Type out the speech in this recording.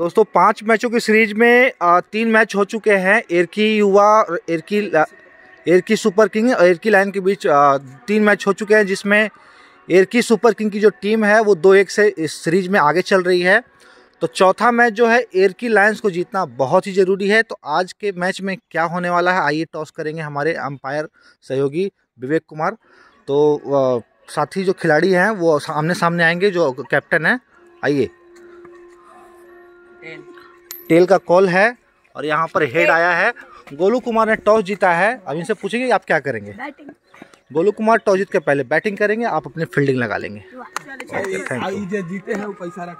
दोस्तों पांच मैचों की सीरीज में तीन मैच हो चुके हैं एरकी युवा एरकी एरकी सुपर किंग और एरकी लाइन के बीच तीन मैच हो चुके हैं जिसमें एरकी सुपर किंग की जो टीम है वो दो एक से इस सीरीज में आगे चल रही है तो चौथा मैच जो है एरकी लायंस को जीतना बहुत ही ज़रूरी है तो आज के मैच में क्या होने वाला है आइए टॉस करेंगे हमारे अंपायर सहयोगी विवेक कुमार तो साथ ही जो खिलाड़ी हैं वो आमने सामने आएंगे जो कैप्टन हैं आइए टेल का कॉल है और यहाँ पर हेड आया है गोलू कुमार ने टॉस जीता है अब इनसे पूछेंगे आप क्या करेंगे गोलू कुमार टॉस जीत के पहले बैटिंग करेंगे आप अपनी फील्डिंग लगा लेंगे थैंक पैसा